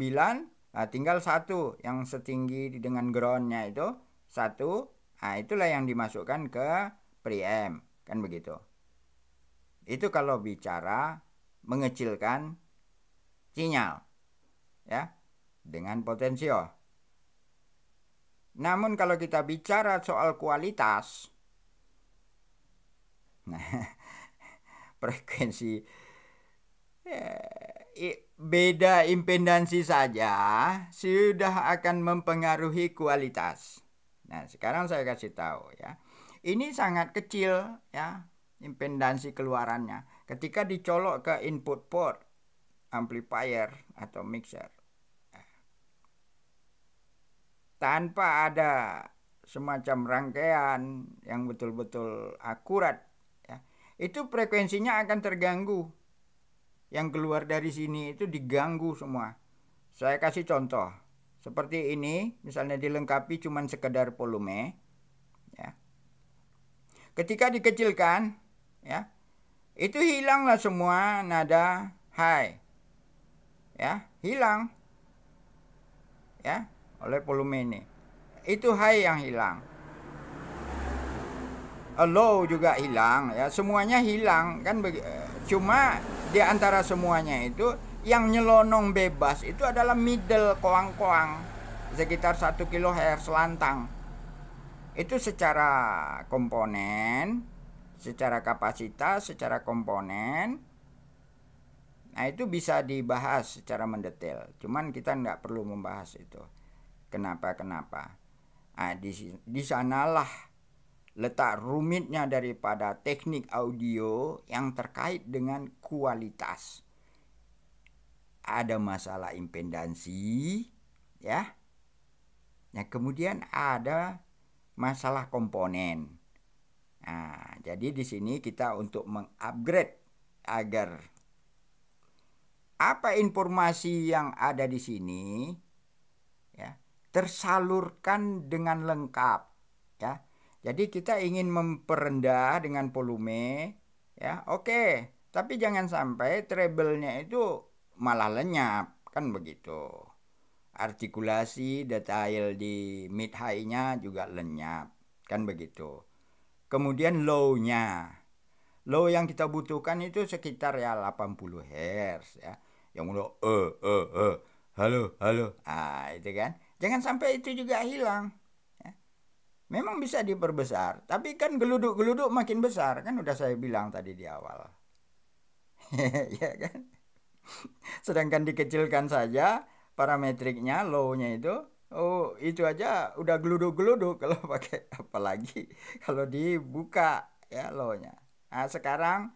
nah, tinggal satu yang setinggi dengan groundnya itu satu. Nah, itulah yang dimasukkan ke preamp, kan begitu. Itu kalau bicara mengecilkan sinyal ya dengan potensio. Namun kalau kita bicara soal kualitas nah, frekuensi eh, beda impedansi saja sudah akan mempengaruhi kualitas. Nah, sekarang saya kasih tahu ya. Ini sangat kecil ya impedansi keluarannya ketika dicolok ke input port amplifier atau mixer. Tanpa ada semacam rangkaian yang betul-betul akurat itu frekuensinya akan terganggu. Yang keluar dari sini itu diganggu semua. Saya kasih contoh. Seperti ini, misalnya dilengkapi cuman sekedar volume. Ya. Ketika dikecilkan, ya, itu hilanglah semua nada high. Ya, hilang. Ya, oleh volume ini. Itu high yang hilang low juga hilang ya semuanya hilang kan eh, cuma di antara semuanya itu yang nyelonong bebas itu adalah middle koang-koang sekitar 1 kilohertz selantang. itu secara komponen secara kapasitas secara komponen nah itu bisa dibahas secara mendetail cuman kita nggak perlu membahas itu kenapa kenapa nah, di, di sanalah letak rumitnya daripada teknik audio yang terkait dengan kualitas. Ada masalah impedansi, ya. Nah, kemudian ada masalah komponen. Nah, jadi di sini kita untuk mengupgrade agar apa informasi yang ada di sini ya tersalurkan dengan lengkap ya jadi kita ingin memperendah dengan volume, ya oke. Okay. Tapi jangan sampai treble-nya itu malah lenyap, kan begitu. Artikulasi detail di mid high-nya juga lenyap, kan begitu. Kemudian low-nya. Low yang kita butuhkan itu sekitar ya 80 Hz ya. Yang mulu eh eh eh halo halo. Ah, itu kan. Jangan sampai itu juga hilang. Memang bisa diperbesar, tapi kan geluduk-geluduk makin besar kan udah saya bilang tadi di awal. ya kan? Sedangkan dikecilkan saja parametriknya low-nya itu oh itu aja udah geluduk-geluduk kalau pakai apalagi kalau dibuka ya low-nya. Nah, sekarang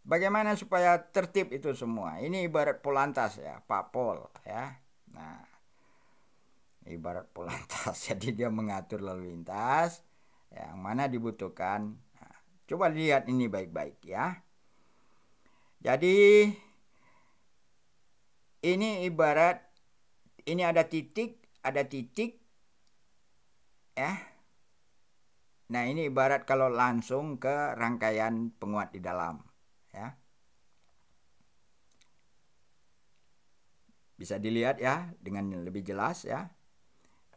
bagaimana supaya tertib itu semua? Ini ibarat polantas ya, Pak Pol ya. Nah, ibarat polantas jadi dia mengatur lalu lintas yang mana dibutuhkan nah, coba lihat ini baik-baik ya jadi ini ibarat ini ada titik ada titik ya nah ini ibarat kalau langsung ke rangkaian penguat di dalam ya bisa dilihat ya dengan lebih jelas ya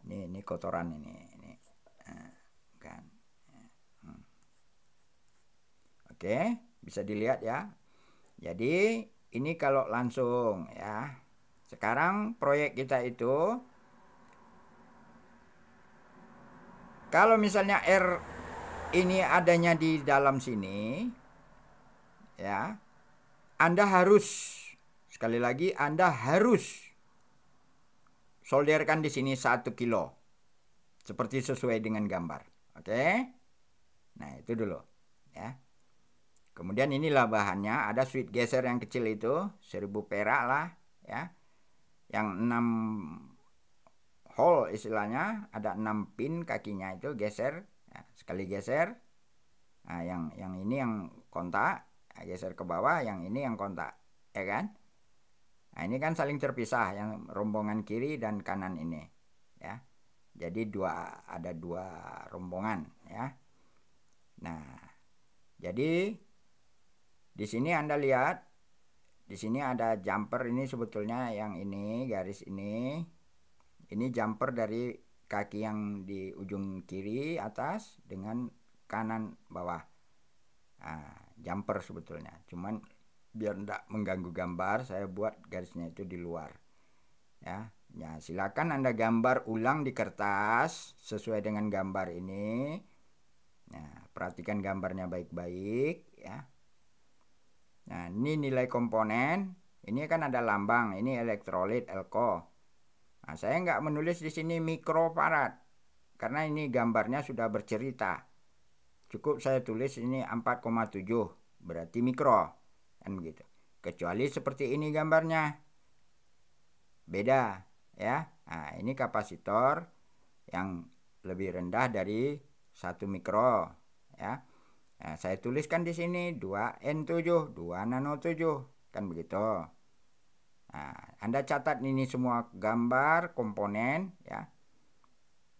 ini ini kotoran ini ini nah, kan ya. hmm. oke bisa dilihat ya jadi ini kalau langsung ya sekarang proyek kita itu kalau misalnya R ini adanya di dalam sini ya Anda harus sekali lagi Anda harus solderkan di sini satu kilo. Seperti sesuai dengan gambar. Oke. Nah, itu dulu ya. Kemudian inilah bahannya, ada sweet geser yang kecil itu seribu perak lah ya. Yang enam hole istilahnya, ada enam pin kakinya itu geser ya. sekali geser. Nah, yang yang ini yang kontak, geser ke bawah, yang ini yang kontak, ya kan? Nah, ini kan saling terpisah yang rombongan kiri dan kanan ini, ya. Jadi dua ada dua rombongan, ya. Nah, jadi di sini Anda lihat di sini ada jumper ini sebetulnya yang ini garis ini. Ini jumper dari kaki yang di ujung kiri atas dengan kanan bawah. Nah, jumper sebetulnya. Cuman biar tidak mengganggu gambar saya buat garisnya itu di luar ya ya silakan anda gambar ulang di kertas sesuai dengan gambar ini nah perhatikan gambarnya baik-baik ya nah ini nilai komponen ini kan ada lambang ini elektrolit elko nah, saya nggak menulis di sini mikrofarad karena ini gambarnya sudah bercerita cukup saya tulis ini 4,7 berarti mikro Kan gitu Kecuali seperti ini gambarnya. Beda, ya. Nah, ini kapasitor yang lebih rendah dari 1 mikro, ya. Nah, saya tuliskan di sini 2N7, 2 nano 7, kan begitu. Nah, Anda catat ini semua gambar komponen, ya.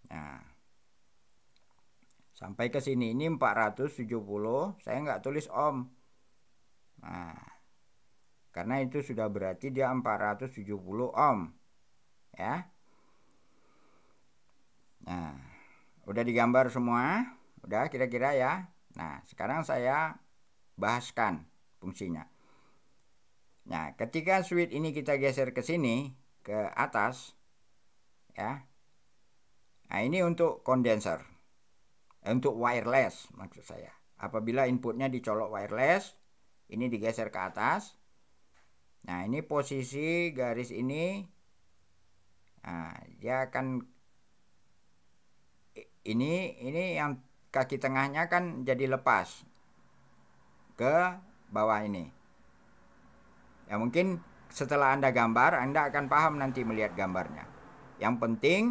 Nah, sampai ke sini ini 470, saya nggak tulis ohm. Nah, karena itu sudah berarti dia 470 ohm. Ya. Nah, udah digambar semua? Udah kira-kira ya. Nah, sekarang saya bahaskan fungsinya. Nah, ketika switch ini kita geser ke sini, ke atas ya. Nah, ini untuk kondenser. Untuk wireless maksud saya. Apabila inputnya dicolok wireless, ini digeser ke atas nah ini posisi garis ini nah, dia akan ini ini yang kaki tengahnya kan jadi lepas ke bawah ini ya mungkin setelah Anda gambar, Anda akan paham nanti melihat gambarnya. Yang penting,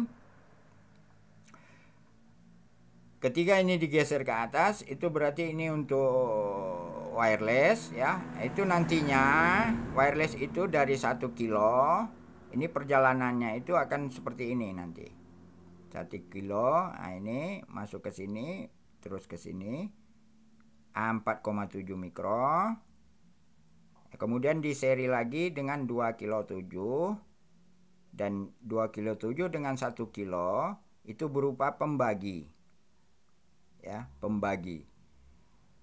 ketika ini digeser ke atas, itu berarti ini untuk wireless ya itu nantinya wireless itu dari satu kilo ini perjalanannya itu akan seperti ini nanti satu kilo nah ini masuk ke sini terus ke sini 4,7 mikro kemudian di seri lagi dengan 2 kilo 7 dan 2 kilo 7 dengan 1 kilo itu berupa pembagi ya pembagi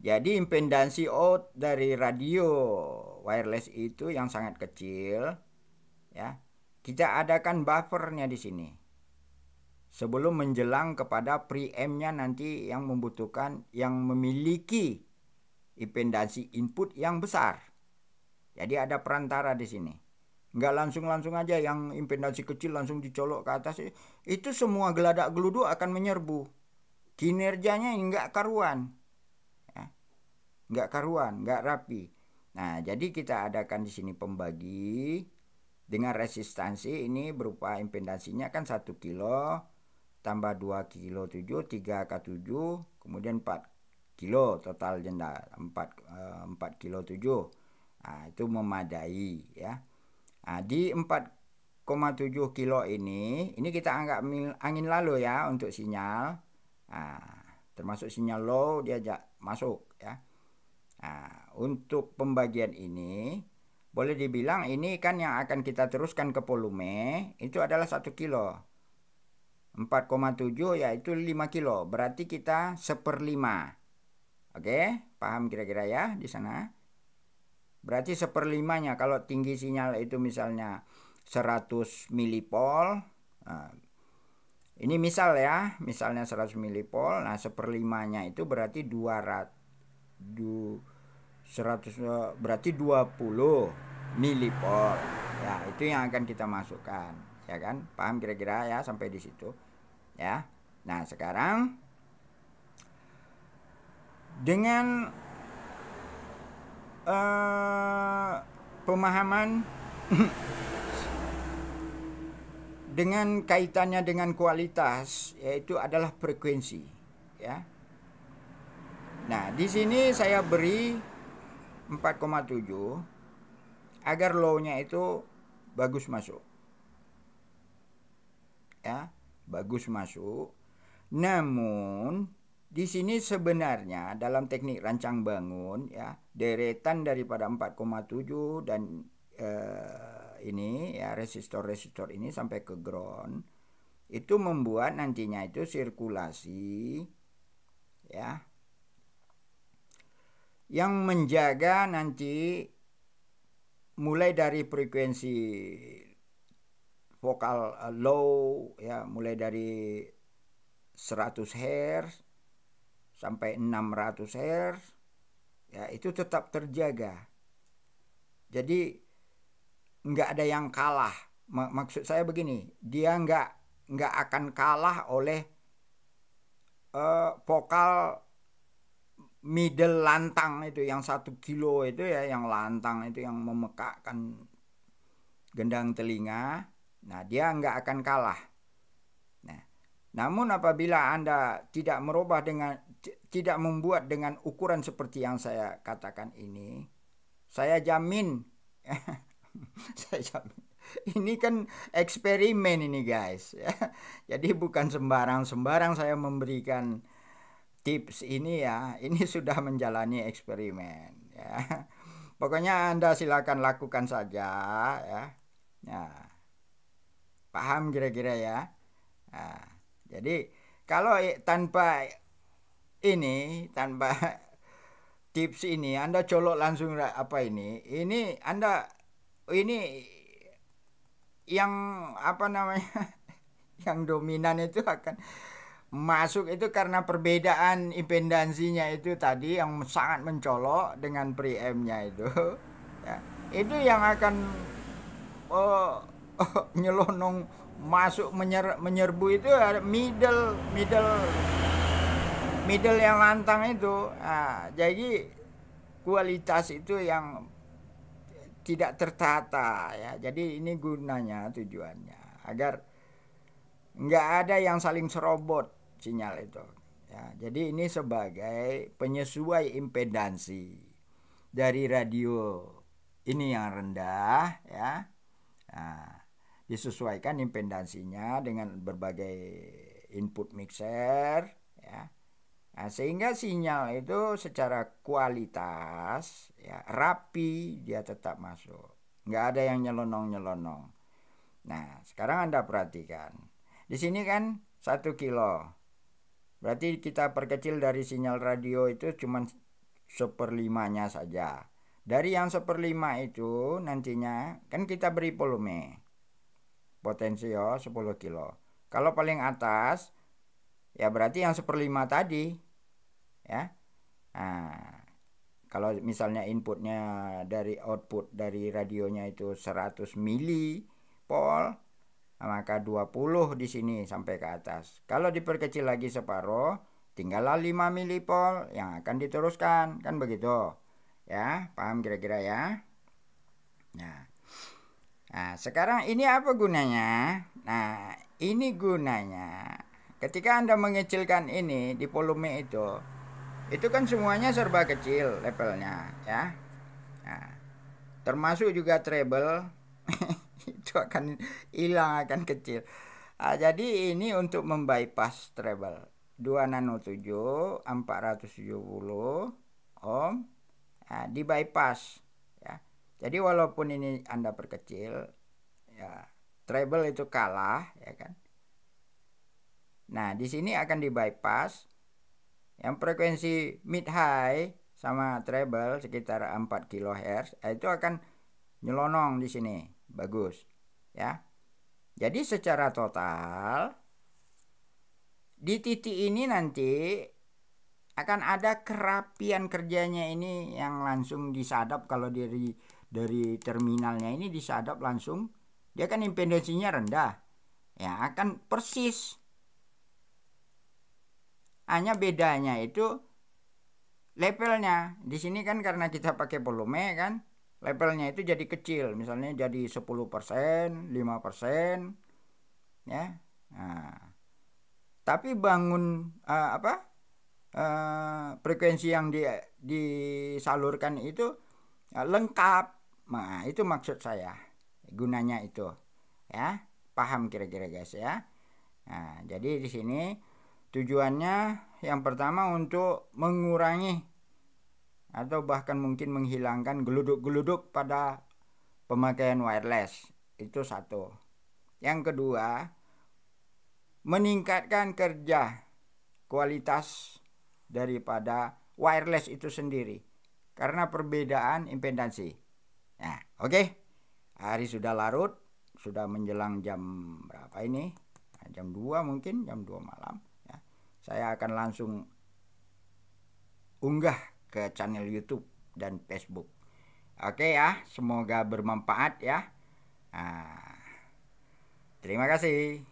jadi impedansi out dari radio wireless itu yang sangat kecil ya. Kita adakan buffernya di sini. Sebelum menjelang kepada preamp-nya nanti yang membutuhkan yang memiliki impedansi input yang besar. Jadi ada perantara di sini. Nggak langsung-langsung aja yang impedansi kecil langsung dicolok ke atas. Itu semua geladak geluduk akan menyerbu. Kinerjanya nggak karuan nggak karuan, nggak rapi. Nah, jadi kita adakan di sini pembagi dengan resistansi ini berupa impedansinya kan 1 kilo tambah 2 kilo 7 3 k 7 kemudian 4 kilo total jenda 4 4 kilo 7 nah, itu memadai ya nah, di 4,7 kilo ini ini kita anggap angin lalu ya untuk sinyal nah, termasuk sinyal low diajak masuk ya Nah, untuk pembagian ini boleh dibilang ini kan yang akan kita teruskan ke volume itu adalah 1 kilo. 4,7 yaitu 5 kilo. Berarti kita seperlima. Oke, paham kira-kira ya di sana. Berarti seperlimanya kalau tinggi sinyal itu misalnya 100 milipol. Nah, ini misal ya, misalnya 100 milipol. Nah, seperlimanya itu berarti 200 100 eh, berarti 20 milipol. Ya, itu yang akan kita masukkan, ya kan? Paham kira-kira ya sampai di situ. Ya. Nah, sekarang dengan uh, pemahaman dengan kaitannya dengan kualitas yaitu adalah frekuensi ya. Nah, di sini saya beri 4,7 agar low-nya itu bagus masuk. Ya, bagus masuk. Namun di sini sebenarnya dalam teknik rancang bangun ya, deretan daripada 4,7 dan eh, ini ya resistor-resistor ini sampai ke ground itu membuat nantinya itu sirkulasi ya yang menjaga nanti mulai dari frekuensi vokal uh, low ya mulai dari 100 Hz sampai 600 Hz ya itu tetap terjaga. Jadi nggak ada yang kalah. Maksud saya begini, dia nggak nggak akan kalah oleh uh, vokal middle lantang itu yang satu kilo itu ya yang lantang itu yang memekakkan gendang telinga nah dia nggak akan kalah nah namun apabila anda tidak merubah dengan tidak membuat dengan ukuran seperti yang saya katakan ini saya jamin saya jamin ini kan eksperimen ini guys ya. jadi bukan sembarang sembarang saya memberikan tips ini ya, ini sudah menjalani eksperimen ya. Pokoknya Anda silakan lakukan saja ya. Nah, paham kira-kira ya. Nah, jadi kalau tanpa ini, tanpa tips ini, Anda colok langsung apa ini? Ini Anda ini yang apa namanya? yang dominan itu akan masuk itu karena perbedaan impedansinya itu tadi yang sangat mencolok dengan preamp itu ya, itu yang akan uh, uh, nyelonong masuk menyer, menyerbu itu ada middle middle middle yang lantang itu nah, jadi kualitas itu yang tidak tertata ya jadi ini gunanya tujuannya agar nggak ada yang saling serobot sinyal itu. Ya, jadi ini sebagai penyesuai impedansi dari radio ini yang rendah ya. Nah, disesuaikan impedansinya dengan berbagai input mixer ya. Nah, sehingga sinyal itu secara kualitas ya rapi dia tetap masuk. Nggak ada yang nyelonong-nyelonong. Nah, sekarang Anda perhatikan. Di sini kan 1 kilo. Berarti kita perkecil dari sinyal radio itu cuma seperlimanya saja. Dari yang seperlima itu nantinya kan kita beri volume. potensio 10 kilo. Kalau paling atas ya berarti yang seperlima tadi. Ya. Nah, kalau misalnya inputnya dari output dari radionya itu 100 mili volt maka 20 di sini sampai ke atas. Kalau diperkecil lagi separoh, tinggallah 5 milipol yang akan diteruskan, kan begitu. Ya, paham kira-kira ya? Nah. Nah, sekarang ini apa gunanya? Nah, ini gunanya ketika Anda mengecilkan ini di volume itu, itu kan semuanya serba kecil levelnya, ya. Nah, termasuk juga treble itu akan hilang akan kecil nah, jadi ini untuk membypass treble 2 nano 7 470 ohm nah, di bypass ya jadi walaupun ini anda perkecil ya treble itu kalah ya kan nah di sini akan di bypass yang frekuensi mid high sama treble sekitar 4 kHz ah, itu akan nyelonong di sini Bagus. Ya. Jadi secara total di titik ini nanti akan ada kerapian kerjanya ini yang langsung disadap kalau dari dari terminalnya ini disadap langsung dia kan impedansinya rendah ya akan persis hanya bedanya itu levelnya di sini kan karena kita pakai volume kan levelnya itu jadi kecil misalnya jadi 10% 5% ya nah, tapi bangun uh, apa uh, frekuensi yang di, disalurkan itu uh, lengkap nah itu maksud saya gunanya itu ya paham kira-kira guys ya nah jadi di sini tujuannya yang pertama untuk mengurangi atau bahkan mungkin menghilangkan geluduk-geluduk pada pemakaian wireless. Itu satu. Yang kedua, meningkatkan kerja kualitas daripada wireless itu sendiri karena perbedaan impedansi. Nah, oke. Okay. Hari sudah larut, sudah menjelang jam berapa ini? Nah, jam 2 mungkin, jam 2 malam ya. Saya akan langsung unggah ke channel YouTube dan Facebook. Oke ya, semoga bermanfaat ya. Nah, terima kasih.